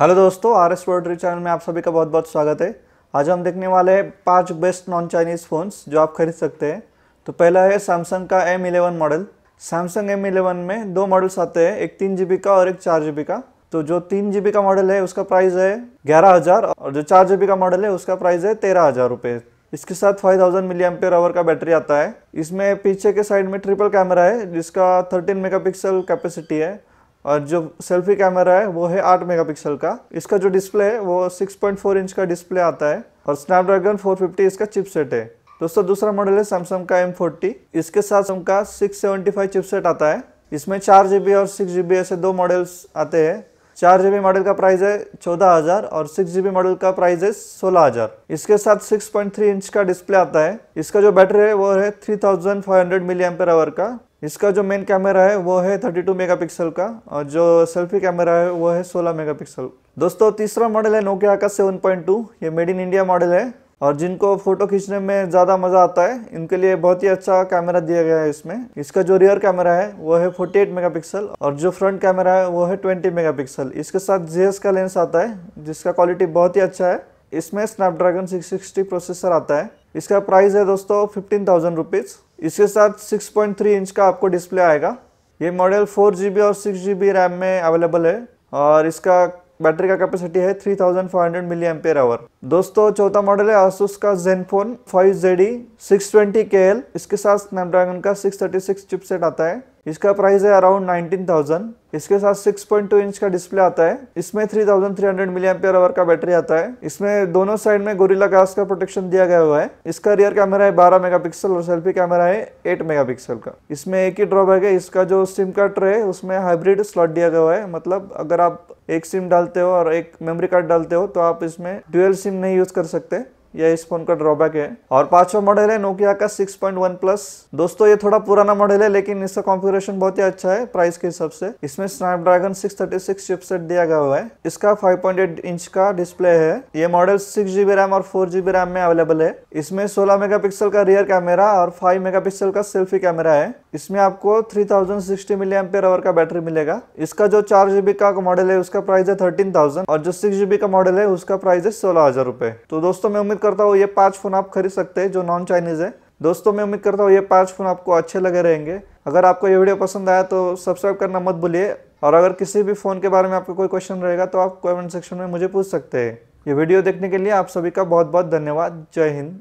hello दोस्तों R S वर्ड्री channel में आप सभी का बहुत बहुत स्वागत है आज हम देखने वाले हैं पाँच बेस्ट नॉन चाइनीज़ फ़ोन्स जो आप खरीद सकते हैं तो पहला है सैमसंग का M eleven model Samsung M eleven में दो मॉडल्स आते हैं एक तीन जी का और एक चार जी का तो जो तीन जी का मॉडल है उसका प्राइस है ग्यारह हज़ार और जो चार जी का मॉडल है उसका प्राइस है तेरह हज़ार रुपये इसके साथ five thousand milli ampere hour का बैटरी आता है इसमें पीछे के साइड में ट्रिपल कैमरा है जिसका थर्टीन मेगा पिक्सल कैपेसिटी है और जो सेल्फी कैमरा है वो है 8 मेगापिक्सल का इसका जो डिस्प्ले है वो 6.4 इंच का डिस्प्ले आता है और स्नैपड्रैगन 450 इसका चिपसेट है दोस्तों दूसरा मॉडल है सैमसंग का M40 इसके साथ सैमसंग का 675 चिपसेट आता है इसमें चार जीबी और सिक्स जी ऐसे दो मॉडल्स आते हैं चार जी मॉडल का प्राइस है चौदह हज़ार और सिक्स जी मॉडल का प्राइस है सोलह हज़ार इसके साथ सिक्स पॉइंट थ्री इंच का डिस्प्ले आता है इसका जो बैटरी है वो है three thousand five hundred milli M hour का इसका जो मेन कैमरा है वो है 32 मेगापिक्सल का और जो सेल्फी कैमरा है वो है 16 मेगापिक्सल दोस्तों तीसरा मॉडल है नोकिया का 7.2 ये मेड इन इंडिया मॉडल है और जिनको फ़ोटो खींचने में ज़्यादा मज़ा आता है इनके लिए बहुत ही अच्छा कैमरा दिया गया है इसमें इसका जो रियर कैमरा है वो है फोर्टी एट मेगा और जो फ्रंट कैमरा है वो है ट्वेंटी मेगा इसके साथ जी का लेंस आता है जिसका क्वालिटी बहुत ही अच्छा है इसमें स्नैपड्रैगन सिक्स प्रोसेसर आता है इसका प्राइस है दोस्तों फिफ्टीन थाउजेंड रुपीज़ इसके साथ 6.3 इंच का आपको डिस्प्ले आएगा ये मॉडल फोर जी और सिक्स जी रैम में अवेलेबल है और इसका बैटरी का कैपेसिटी है 3,500 thousand five hundred milli ampere our दोस्तों चौथा मॉडल है आसूस का जेन phone five JD six twenty के एल इसके साथ स्नैपड्रैगन का सिक्स थर्टी सिक्स चिपसेट आता है इसका प्राइस है अराउंड 19,000 इसके साथ 6.2 इंच का डिस्प्ले आता है इसमें 3,300 मिलीएम्पियर आवर का बैटरी आता है इसमें दोनों साइड में गोरिल्ला ग्लास का प्रोटेक्शन दिया गया हुआ है इसका रियर कैमरा है 12 मेगापिक्सल और सेल्फी कैमरा है 8 मेगापिक्सल का इसमें एक ही ड्रॉबैक है इसका जो सिम का ट्रे है उसमें हाइब्रिड स्लॉट दिया गया है मतलब अगर आप एक सिम डालते हो और एक मेमोरी कार्ड डालते हो तो आप इसमें ड्यूएल सिम नहीं यूज कर सकते यह इस फोन का ड्रॉबैक है और पांचवा मॉडल है नोकिया का 6.1 प्लस दोस्तों ये थोड़ा पुराना मॉडल है लेकिन इसका कॉन्फ़िगरेशन बहुत ही अच्छा है प्राइस के हिसाब से इसमें स्नैपड्रैगन 636 चिपसेट दिया गया हुआ है इसका 5.8 इंच का डिस्प्ले है ये मॉडल सिक्स जीबी रैम और फोर जीबी रैम में अवेलेबल है इसमें सोलह मेगा का रियर कैमरा और फाइव मेगा का सेल्फी कैमरा है इसमें आपको 3060 थाउजेंड मिली एम्पियर आवर का बैटरी मिलेगा इसका जो चार जीबी का मॉडल है उसका प्राइस है थर्टीन थाउजेंड और जो सिक्स जीबी का मॉडल है उसका प्राइस है सोलह हजार रुपए तो दोस्तों मैं उम्मीद करता हूँ ये पांच फोन आप खरीद सकते हैं जो नॉन चाइनीज है दोस्तों मैं उम्मीद करता हूँ ये पांच फोन आपको अच्छे लगे रहेंगे अगर आपको ये वीडियो पसंद आया तो सब्सक्राइब करना मत भूलिए और अगर किसी भी फ़ोन के बारे में आपका कोई क्वेश्चन रहेगा तो आप कॉमेंट सेक्शन में मुझे पूछ सकते हैं ये वीडियो देखने के लिए आप सभी का बहुत बहुत धन्यवाद जय हिंद